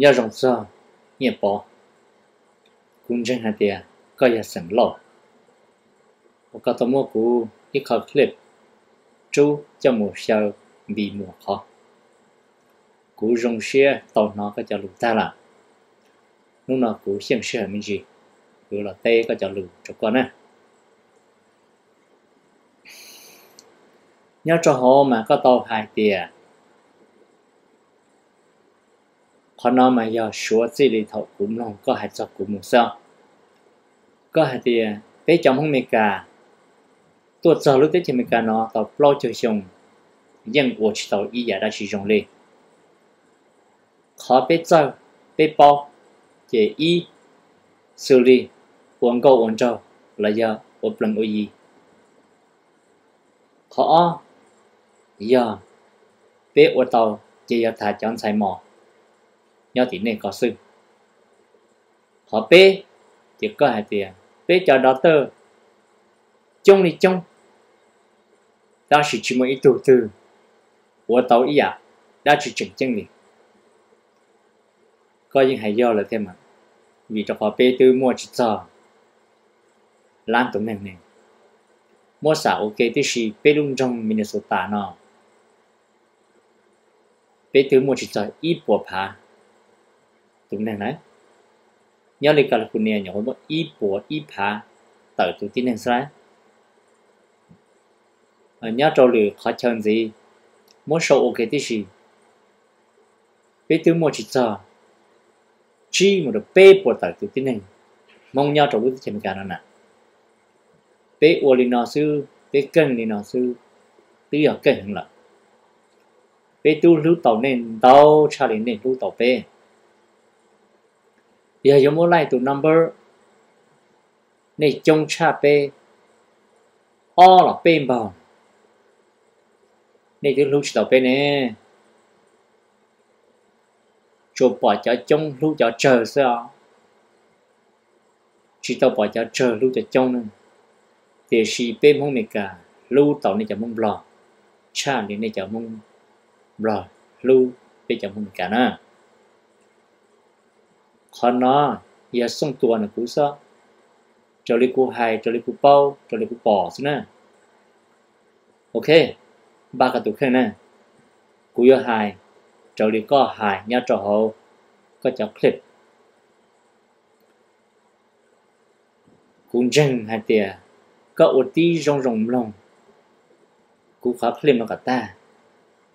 要容色面包，公正下的个也省了。我搞到蘑菇一颗 clip，猪叫木小米木壳，古容些到那个叫卤蛋了，弄那古现实很明显，有了带个叫卤这个呢。nhớ cho họ mà có tàu hai tiền 可能嘛要学这里头古龙ก็还做古木少ก็还的被讲红没噶ตัวจอลูกได้ที่มีการเนาะต่อปลอจะชงยังวัวชิตออีอย่าได้ชิชงเลยขอไปเจ้าไปปอกเจอีสุรีวนก็วนเจ้าระยะอบลังอุยีขออย่าไปอวดเตาเจียถาจอนใส่หมอ nhau thì nên có sư họ bê thì có hai tiền bê cho đó tơ chung thì chung đó chỉ chỉ một ít từ từ của tàu ý à đó chỉ chỉnh chân liền có những hay do là thế mà vì cho họ bê từ mua chỉ cho lan tụng này này mua xả ok thì chỉ bê lung trong Minnesota nó bê từ mua chỉ cho ít bộ phá tiếng này này nhớ lịch là khuôn nè nhỏ hơn một ít bùa ít phá tờ từ tiếng này ra trâu lử khó chân gì muốn sâu ok tí gì biết tiếng một chỉ chờ chi một được bê bùa tờ từ này mong nhau trâu lử chân cả nó nè bê ua lì nó sư bê cân lì nó sư tư giờ cân là bê tu lưu tàu nên tàu cha lì nên lưu tàu bê giờ giống mỗi lại tụ number này trông cha p all là p bảo này cái lúc đầu p nè chụp bỏ cho trông lưu cho chờ sao chỉ tao bỏ cho chờ lưu cho trông nữa thì chỉ p mong này cả lưu tao này cho mong blog cha này này cho mong blog lưu để cho mong cả nữa khó nó giờ xong tuần là cú sợ cho lấy cú hay cho lấy cú bao cho lấy cú bỏ xin nè ok ba cái tụ khen nè cú giờ hay cho lấy có hay nhá cho hậu có cho clip cũng chân hai tia có ổ tí rong rong lông cú khó clip nó cả ta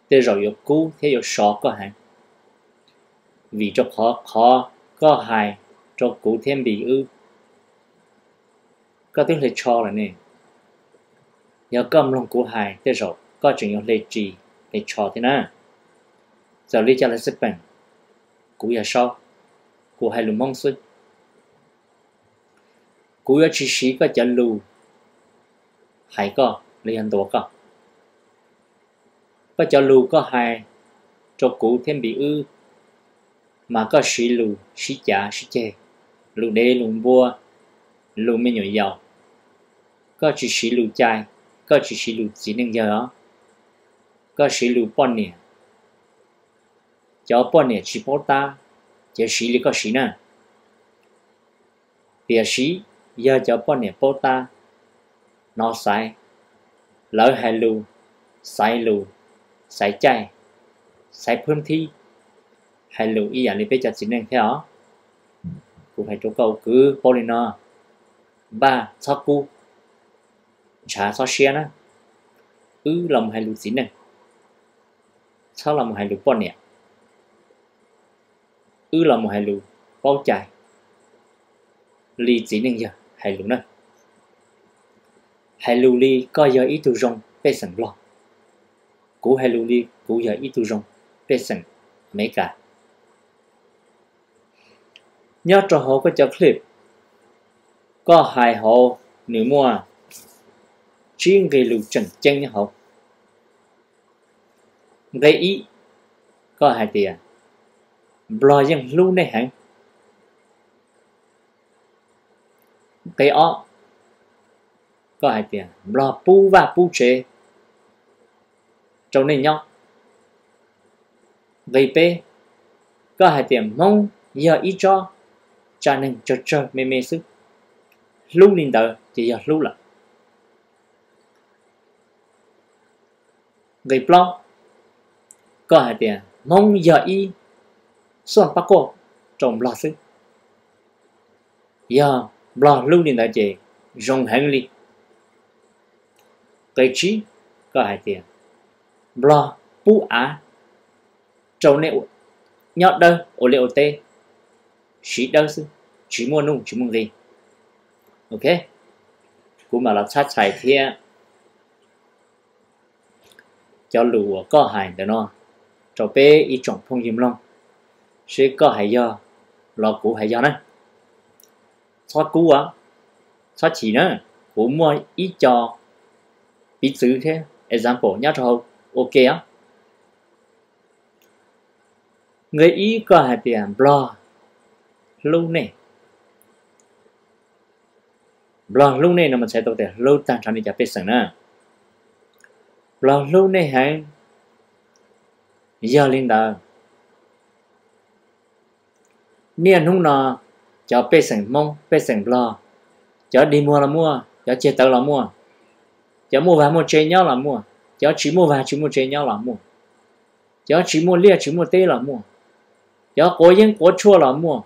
thế rồi yo cú thế yo sọ có hả vì cho khó khó có hại cho cụ thêm bị ư có tiếng lệ cho là nè nhớ cầm lòng cụ hại thế rồi có chuyện nhớ lệ trì lệ cho thế nào giờ lý cho là sức bằng cụ giờ sau cụ hại lùm mong suy cụ giờ chỉ sĩ có chân lù hại có lý hành tổ có có chân lù có hại cho cụ thêm bị ư mà có sĩ lù sĩ chả sĩ chè lù đê lù bua lù mấy nhỏ dầu có chỉ sĩ lù chai có chỉ sĩ lù chỉ nâng giờ đó có sĩ lù bọn nè cho bọn nè chỉ bó ta chỉ sĩ lì có sĩ nè bìa sĩ giờ cho bọn nè bó ta nó sai lỡ hai lù sai lù sai chai sai phương thi hai lưu ý dạng lý bây giờ chính nên theo cụ hai chỗ câu cứ polino ba cho cu trả cho xe nữa ư lòng hai lưu chính này cho lòng hai lưu bọn nè ư lòng hai lưu bao chạy lý chính nên giờ hai lưu nè, hai lưu lý có giờ ý tu rong bê sẵn lo cú hai lưu lý cú giờ ý tu rong bê sẵn mấy cả nhớ cho họ có cho clip có hài họ nữ mua chuyên gây lưu trần chân như họ gây ý có hai tiền blog dân lưu này hẳn gây ọ có hai tiền blog pu và pu chế trong này nhóc gây p có hai tiền mong giờ ý cho cha nên cho cho mê mê sức lưu lên tờ thì giờ lưu là người blog có hai tiền mong giờ y soạn bác cô trồng lo sức giờ lo lưu lên tờ chỉ dùng hành lý gây trí có hai tiền lo bu á trồng nẹo nhọt đơn ổ liệu tê she doesn't chỉ mua nung chỉ mua gì ok cũng mà là sát sài thế cho lùa có hại đó nó cho bé ít chọn phong hiểm long sẽ có hại do lo cũ hại do này sao cũ á xóa chỉ nữa cũng mua ít cho ít xứ thế example nhá cho ok á người ý có hại tiền blog lâu nè blog lâu nè nó mình sẽ tụt từ lâu tan trong đi chả biết sẵn nè blog lâu nè hẹn giờ linh đó niên hôm nọ cho biết sẵn mong biết sẵn blog cho đi mua là mua cho chơi tàu là mua cho mua vàng mua chơi nhau là mua cho chỉ mua vàng chỉ mua chơi nhau là mua cho chỉ mua lia chỉ mua tê là mua cho cố yên cố chua là mua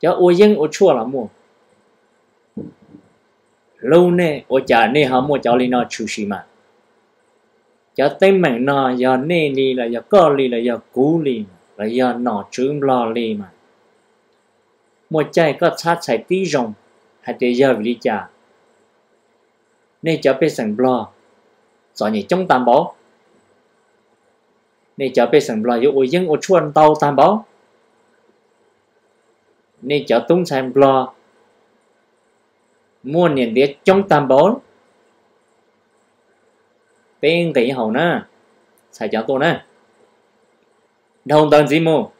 cho ô dân ô chua là mua lâu nè ô chả nè họ mua cháu lên nó chú xí mà cho tên mạng nó giờ nè lì là giờ có lì là giờ cú lì là giờ nó trứng lo lì mà mua chai có sát xài tí rồng hay tế giờ vì chả nè cho bé sẵn bò sợ nhỉ trong tàn bó nè cho bé sẵn bò giờ ô dân ô chuan tàu tàn bó nên cho tung sản blo mua niệm tiết trong tam bốn tên tỷ hậu nè xài cho tôi nè đồng tầng gì mù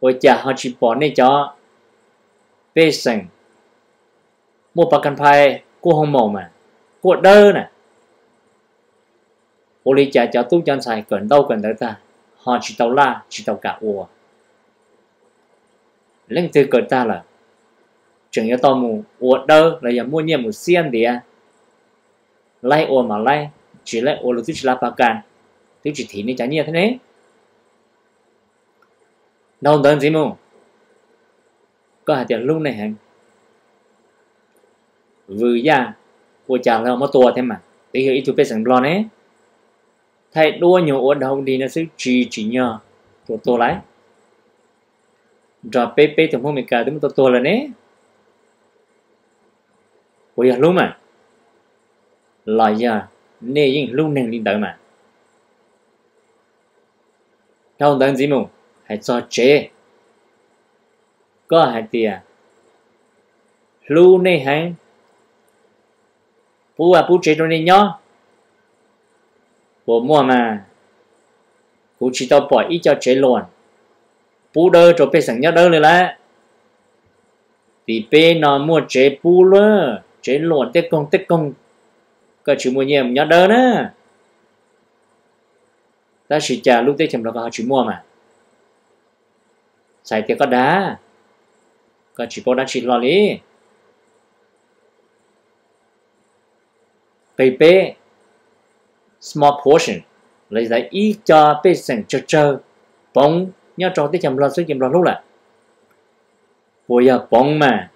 ôi chả họ chỉ bỏ nên cho bê sừng mua bạc cần phải cua hồng mộ mà cua đơ nè ôi chả cho tung chân xài cần đâu cần tới ta họ chỉ tàu la chỉ tàu cả ua lên từ cỡ ta là chẳng yếu tao mù ủa đâu là giờ mua nhiều một xiên đi à lấy ủa mà lấy chỉ lấy ủa là thứ chỉ là bà can thứ chỉ thì nên chả nhiều thế này đâu đơn gì mù có hạt tiền lúc này hả vừa ra ủa chả là một tua thế mà tí hiểu ít chút biết sẵn blon ấy thầy đua nhiều ủa đâu đi nó sẽ chỉ chỉ nhờ tua tua lấy draw pepe thì không mình cả đúng tôi tôi là nè bây giờ luôn mà lại giờ nè yên luôn nè linh đợi mà theo đơn gì mù hãy cho chế có hai tiền luôn nè hàng bố à bố chế cho nên nhó bố mua mà bố chỉ tao bỏ ít cho chế luôn bù đơ cho bé sẵn nhớ đơ rồi lá vì bé nó mua chế bù lơ chế luận tết công tết công cơ chỉ mua nhiều nhớ đơ nữa ta chỉ trả lúc tết chậm là họ chỉ mua mà xài tiền có đá cơ chỉ có đá chỉ lo lý bé bé small portion lấy ra ít cho bé sẵn chơi chơi bông nhớ trò tới chậm lo số chậm lo lúc là bộ giờ bóng mà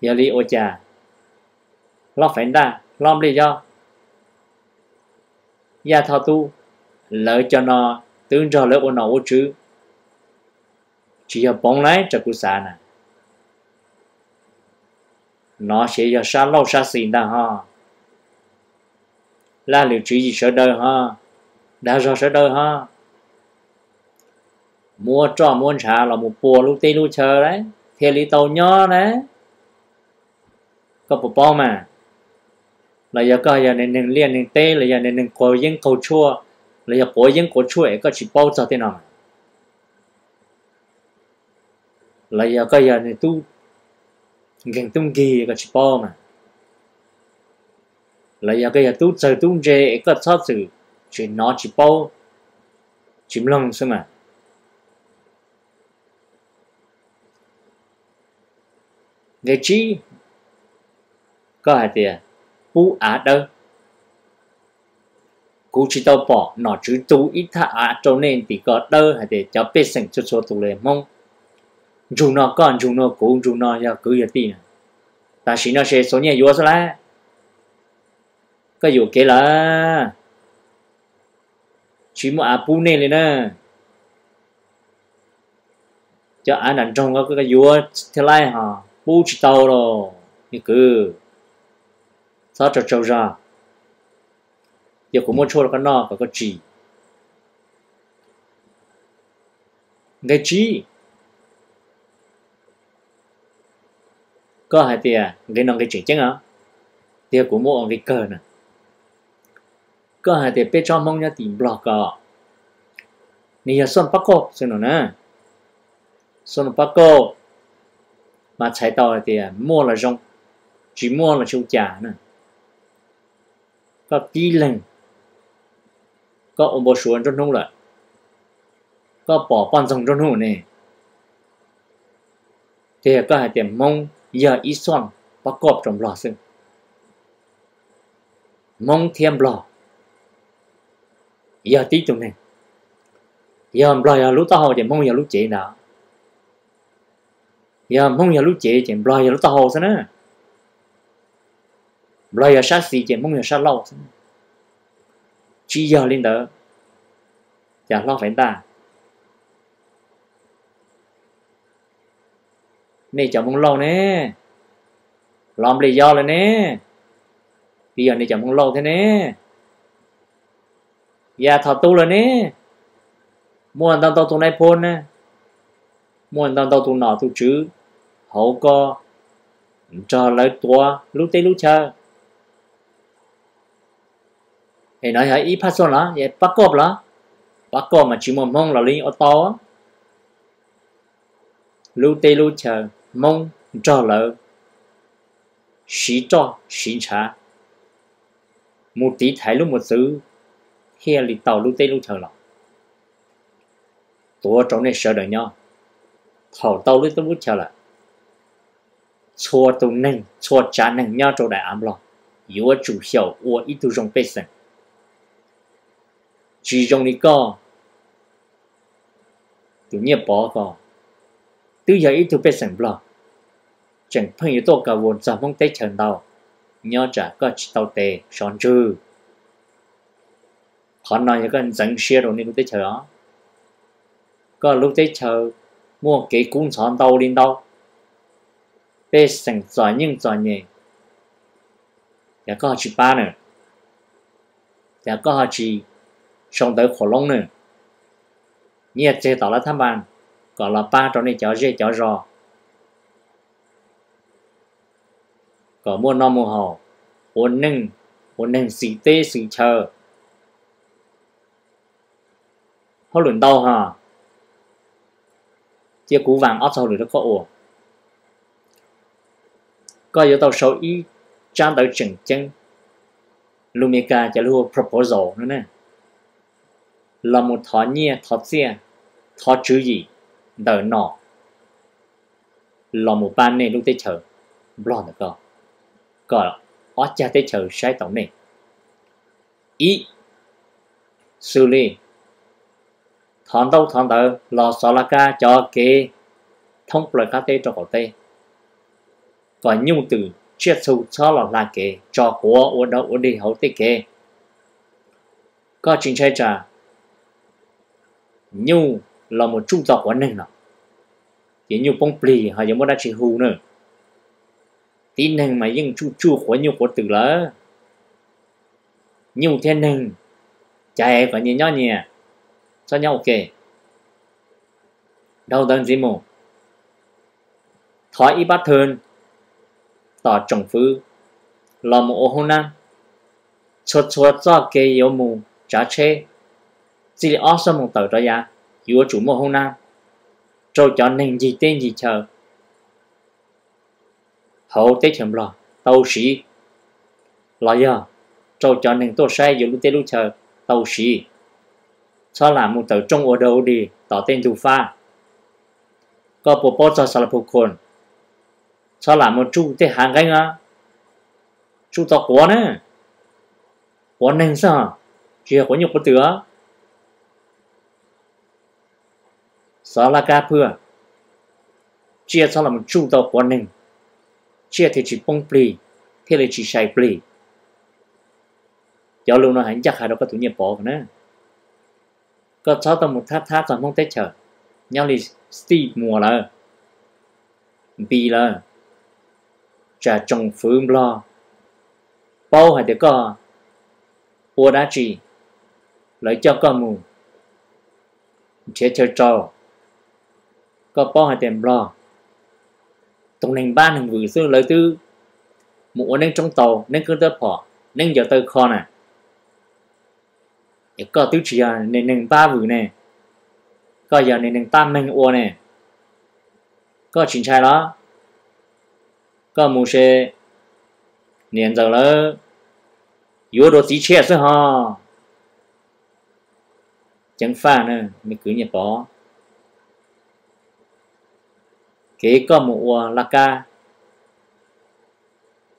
giờ đi ô trà lo phải đa lom đi do gia thọ tu lợi cho nó tương cho lợi ô nó ô chứ chỉ giờ bóng lái cho cụ xã nè nó sẽ giờ xa lâu xa xịn đa ha là liệu chỉ gì sợ đời ha đã rồi sợ đời ha mua trò mua xả là một bùa lúc tê lúc chờ đấy thiệt lý tàu nhỏ đấy có bộ bò mà là giờ có giờ nên nên liên nên tê là giờ nên nên cố dân cầu chua là giờ cố dân cố chua ấy có chỉ bao giờ thế nào là giờ có giờ nên tu gần tung kỳ có chỉ bao mà là giờ cái giờ tu chờ tung dễ có sao sự chuyện nó chỉ bao chỉ lòng xem mà nghe chi có hai tiền à? u á đâu cú chỉ tao bỏ nó chứ tu ít thà á cho nên thì có đơ hay để cho biết sinh cho số tụ lệ mong dù nó còn dù nó cũng dù nó giờ cứ giờ tin ta chỉ nói sẽ số nhà vô sao lá có dù kể là chỉ một á bu nên lên nè cho á nằm trong có cái vua thế lai hả bu chỉ tàu rồi như cứ sao cho trâu ra giờ cũng muốn cho cái nọ và cái chỉ cái chỉ có hai tiền cái nọ cái chỉ chứ à thì cũng mua cái cờ nè có hai tiền bên trong mong nhá tìm block à nè giờ son bắc cô xin nè son bắc cô mà chạy tàu thì à, mua là rong chỉ mua là chung trả nè có kỹ lần có ông bố xuống trong nông lại có bỏ quan trọng trong nông này thì có hai tiền mong giờ ít xoan bắt cọp trong lò xương mong thêm lò giờ tí trong này giờ lò giờ lúc tao thì mong giờ lúc chế nào Dạ, giờ mong giờ lúc chế chị lo giờ lúc tao sao nè, lo giờ sát gì chị mong giờ sát lâu thế chỉ giờ linh đó giờ dạ, lo phải ta nè chồng mong lâu nè làm lý do rồi nè bây giờ nè chồng mong lâu thế nè giờ dạ, thọ tu rồi nè mua anh tao tao tụi này phôn nè mua anh đau tụ nọ tụ chứ hậu co cho lấy tua lúc tây lúc chờ thì nói hãy ít phát xôn là vậy bắt cọp lá bắt cọp mà chỉ một mong là linh ô to á lúc tây lúc chờ mông cho lỡ xí cho xí trả một tí thái lúc một thứ, khi lì tàu lúc tây lúc chờ là, tua trong này sợ đợi nhau thảo tàu lên tôi muốn chờ là chua tôi nâng chua chả nâng nhau cho đại ám lo yếu chủ hiểu của ít tu trong bê sân chỉ trong đi co tự nhiên bó co tự giờ ít tu bê sân lo chẳng phân yếu tố cả vốn giờ mong tế trần đầu nhau trả có chỉ tàu tề son chư khó nói những cái dẫn xe rồi nên cũng tế chờ đó có lúc tế chờ 莫给工厂刀镰刀，被省转运转运，也搞去办呢，也搞去上 tới dạ dạ khổ lông nữa. Nhiệt chế tỏ là thăm bạn, có là ba trong này cháu dê cháu rò. mua non mua hồ, uốn nâng, uốn nâng xì tê xì chờ. Hô luận đâu hả? chia cú vàng áp sau được khó ổ có yếu tàu số ý trang tới chỉnh chân Lumica chỉ lưu proposal nữa nè là một thọ nhia thọ chia thọ chữ gì đỡ nọ là một ban này lúc tới chờ blog được không còn ở cha tới chờ sai tổng này ý xử lý thằng đâu thằng đâu lò xò là ca cho kê thông lời cá tê cho cổ tê và nhung từ chia sâu cho là là kê cho của ở đâu ở đi hậu tê kê có chính sách trả nhu là một trung tộc của nền nào chỉ nhung bông plì hay giống đã chỉ hù nữa tin nên mà những chu chu của nhu của từ là nhu thiên nên chạy và nhớ nhớ nhẹ cho nhau kể đầu đơn gì mù thói y bát thường tỏ trọng phư lò mù ô hôn năng chuột chuột cho kê yếu mù trả chê chỉ là sơ mù tờ đó ya yếu chủ mù hôn năng rồi cho nên gì tên gì chờ hầu tế chậm lò tàu sĩ lò giờ rồi cho nên tôi sai yếu lúc tế lúc chờ tàu sĩ cho là một tàu trung ở đâu đi tỏ tên tu pha có bộ bó cho sala phục khôn cho là một chú thế hàng cái ngã chú tao quá nè quá nên sao chưa có nhiều bất tử á sao à. là cá pưa chia cho là một chú tao quá nên chia thì chỉ bông plì thế là chỉ xài plì giáo lưu nó hẳn chắc hai đâu có tủ nhiệm bỏ nữa ก็ชอบตมุท่าท่าสอนพงเตเฉอ nhau lì sti mùa lờ bì lờ trả trồng phương lo bao hay được có ua đá chỉ lấy cho con mù chế chơi trò có bao hay tiền lo tổng nền ba nền vừa xưa lấy tư mù nên trong tàu nên cứ tớ phỏ nên giờ tới kho nè để có tiêu chí à nền nền ba vụ này có giờ nền nền tam mình ô này có chính trai đó có một xe nền giờ là yếu đồ tí chết ha chẳng pha nữa mình cứ nhập bỏ kế có một ô là ca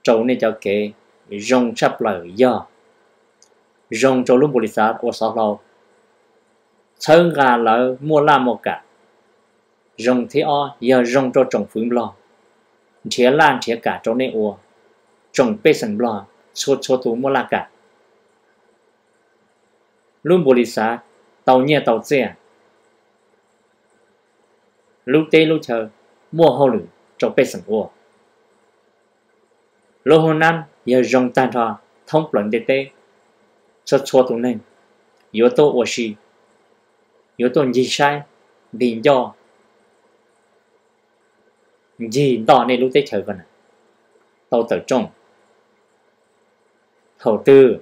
trâu này cho kế rong chắp lời do rong cho lúc bồ sát ô sáu lâu sơn gà lỡ mua la một cả rong thì o giờ rong cho trồng phím lo chia lan chia cả cho nên ua trồng bê sần lo số số tú mua la cả luôn bồ sát tàu nhẹ tàu xe lúc tê lúc chờ mua hồ lử cho bê sần ua lô hồ năm giờ rong tàn thọ thông luận tê tê cho chua tụ nên yếu tố của gì yếu tố gì sai bình do gì đó nên lúc tới chơi vần tàu tàu trông đầu tư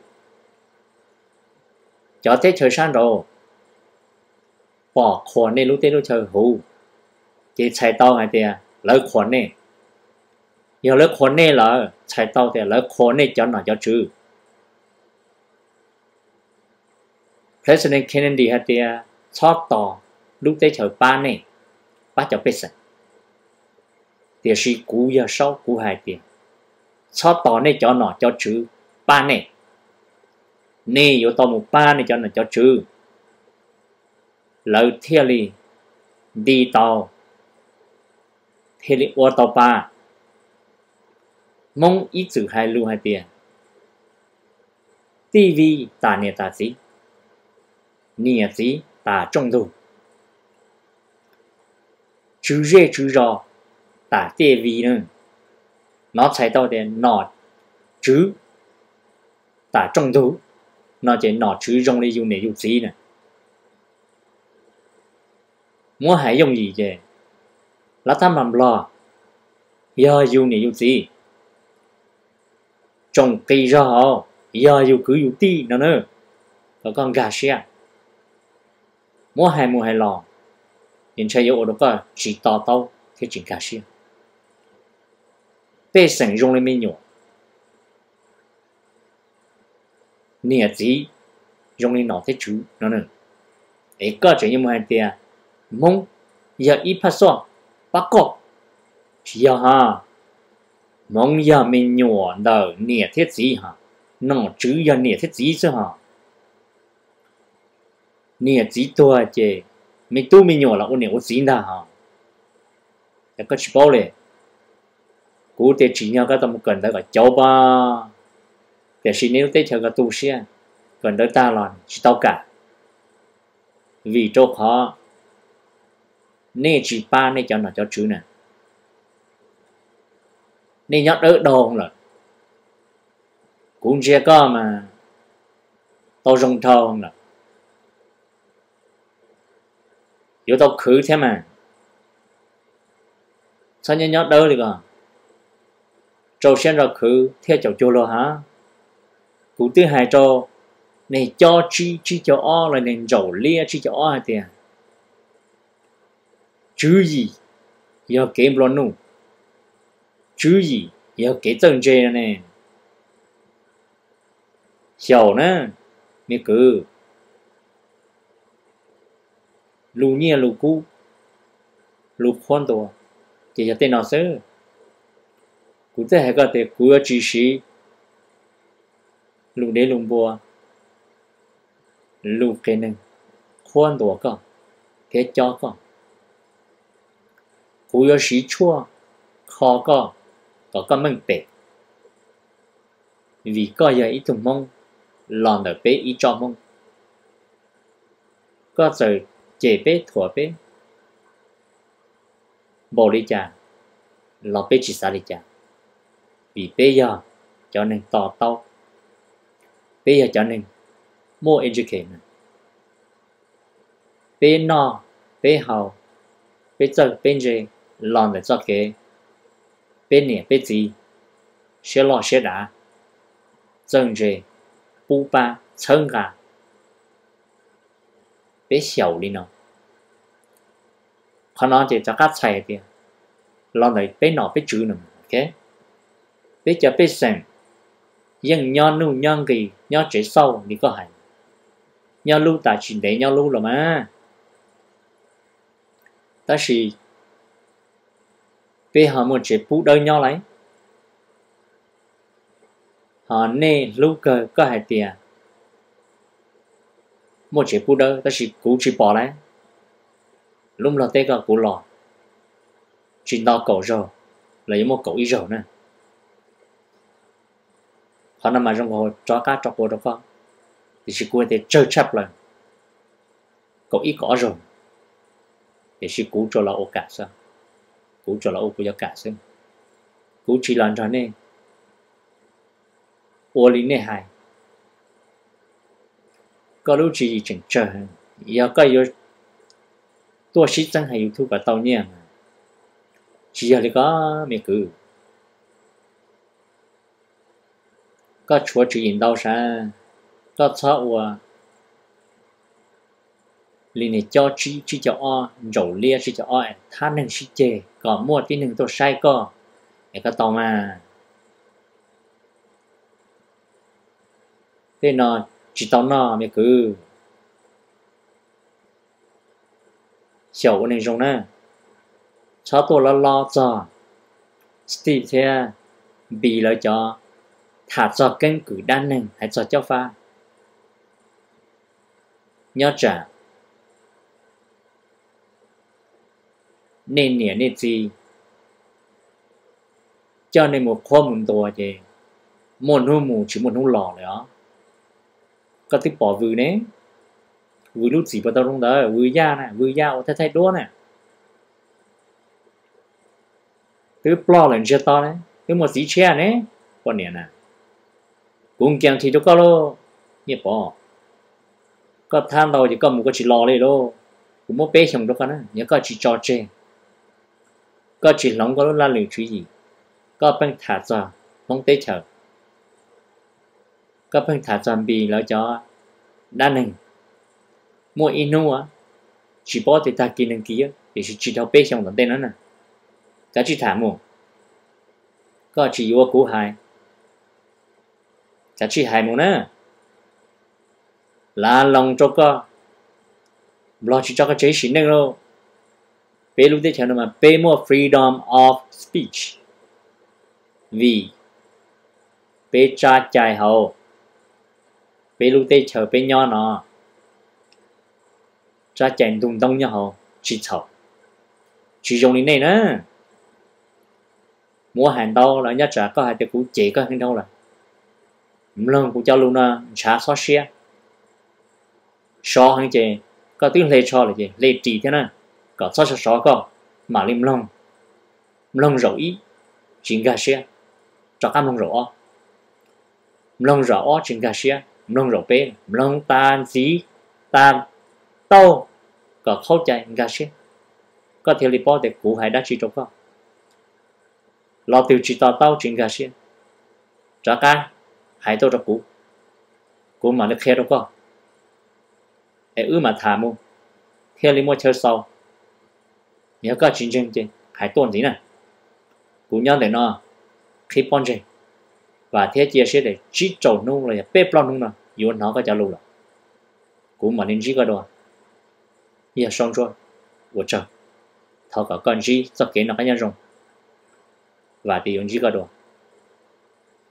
cho tới chờ sang rồi bỏ khoản nên lúc tới lúc chờ hù, chỉ chạy tàu hay tiền lỡ khoản này giờ lỡ khoản này là chạy tàu thì à, lỡ khoản này cho nó cho chứ President Kennedy hatia thót tò lúc tới chở ba này ba chở bê sạch thì sĩ cú giờ sau cú hai tiền cho tỏ này cho nó cho chữ ba này nè yo to một ba này cho nó cho chữ lỡ thiên li đi tàu thiên li ô tàu ba mong ít chữ hai lưu hai tiền tivi tà nè tà gì nhiệt gì ta trong đủ chú rê chú rò ta tê vi nữa nó chạy đâu để nó chú ta trong đủ nó chỉ nó chú trong đi dùng để dùng gì nè muốn hãy dùng gì chứ là ta làm lo giờ dùng để dùng gì trong cây rò giờ dùng cứ dùng tí nữa nữa có con gà xe mua hai mua hai lò nhìn chơi yếu đó có chỉ tao tao cái chuyện cá xí bé sành rong lên mình nhổ nè gì rong lên nó thế chú nó nè, ấy có chuyện như mua hai tia mông, giờ ít phát so bắt cọ chỉ ha mông giờ mình nhổ đâu nè thế gì ha, nó chứ giờ nè thế gì chứ ha nè chỉ tua chè mình tu mình nhỏ là ôn nè ôn gì đó hả bảo lệ cú để chỉ nhau cái tâm cần đó là cháu ba để xin nếu à, tới chờ cái tu xe cần đó ta là chỉ tao cả vì chỗ khó nè chỉ ba nè cho nó cho chữ nè nè nhắc đỡ đồn rồi cũng chưa có mà tao rong thâu rồi yếu tố khứ thế mà sao nhớ nhớ đâu đi còn trâu xem ra khứ theo cháu chua lo hả cụ thứ hai trâu này cho chi chi cho o là nền dầu lia chi cho o hả tiền chứ gì giờ kiếm lo nụ chứ gì giờ kế tầng chê nè hiểu nè nè cứ ลูเนี่ยลูกูลูพอนตัวเจียเตนเอาซื้อกูจะให้ก็เตกูจะจีชีลูเดลุงบัวลูเกนึงพอนตัวก็เกจอก็กูจะชีชั่วคอก็ก็ก็มึงเตะ vì có giờ ít thùng mông lòn ở bế ít cho mông có giờ chế bế thua bế bồ đi chà bế chỉ xa đi chà vì bế giờ cho nên tỏ tao bế giờ mua education bế no bế hầu bế chân bế dê lòn để cho kế bế nẻ gì sẽ lo sẽ đã chân dê bù ba chân gà 别小哩喏，可能就咱家菜的，老来别闹别煮呢，OK，别叫别生，因 nhau nu nhau gì nhau chế sâu đi có hành, nhau lưu ta chỉ để nhau lưu rồi mà, ta chỉ bé họ một chế bù đôi nhau lấy, họ nè lưu cơ có hai tiền một chế bù đơ ta chỉ cú chỉ bỏ lại lúc là tê cả cú lò chỉ đo cổ rồi lấy một cổ ý rồi nè họ nằm mà trong hồ cho cá cho bò đâu không thì chỉ cú thì chơi chấp lần cổ ý có rồi thì chỉ cú cho là ô cả sao cú cho là ô của cả sao cú chỉ làm cho nên ô lý này hài có lúc chỉ chỉnh chờ giờ có yếu tôi chỉ chẳng hay youtube và tàu nhẹ chỉ giờ có miệng cử có chúa chỉ nhìn đâu xa có thọ liền cho chỉ chỉ cho o dầu lia chỉ cho o than nên chỉ chê còn mua tí nên tôi sai co để có tàu mà thế nó chỉ tao nó mày cứ xỉu của nên dùng nè cha tôi là lo cho Steve thế à. bị lợi cho thả cho kênh cử đan nè hãy cho cho pha nhớ trả nên nhẹ nên gì cho nên một khoa một tổ gì một hưu mù chỉ một hưu lò rồi đó ก็ติปอวือเนี้ยวือรูดสีประตูลงเด้อวือย่านะวือย่าถ้าใช่ด้วยนะคือปลอหลังเชื่อตอนนี้คือหมดสีเชี่ยเนี้ยปอนเนี่ยนะกุ้งเกียงทีจุกก็โลเนี่ยปอก็ท่านเราจะก็มุก็ชิรอเลยโลผมว่าเป๊ะชมทุกคนนะเนี่ยก็ชิจอเจก็ชิหลงก็รุ่นละหรือชีก็เป็นถาดซาต้องเตะเฉย có phân thả zombie lo cho đa nâng mua inu chỉ bỏ thì ta kia nâng kia để chỉ thao bê xong tận tên nó nè giá chỉ thả mua có chỉ yếu cú hai giá chỉ hai mua nè là lòng cho co lo chỉ cho cái chế xin nâng rồi bê lúc tiếp theo nó mà bê mua freedom of speech vì bê cha chạy hậu bé lúc tê chờ bé nhỏ nó ra chèn tung tông nhau hồ chỉ thầu chỉ dùng đến này nữa mua hàng đâu là nhất trả có hai cái cũ chỉ có hàng đâu là lần cũng cho luôn nè, trả xóa xe xóa hàng chị có tiếng lê cho là gì lê trì thế nè có xóa xóa xóa có mà lim lòng lòng ý, chính gà xe cho cam lòng rỗi lòng rỗi chính gà xe nông rộng bên nông tan dí tan tâu có khâu chạy ngã xe có thể để cú hải đã chỉ trong con lo tiêu chỉ tao tao ngã xe trả ca hải tao cho cú cú mà nó khe trong con ai mà thả mu theo lý sau nhớ có chuyện chân chân hải gì nè cú nhau để nó khi bon chơi và thế chia sẻ để chỉ trầu nung là bếp lo nung nào 有哪个家路了？古马林这个多，也上说，我这，他个干这，这给哪个人用？và thì dùng chỉ có đồ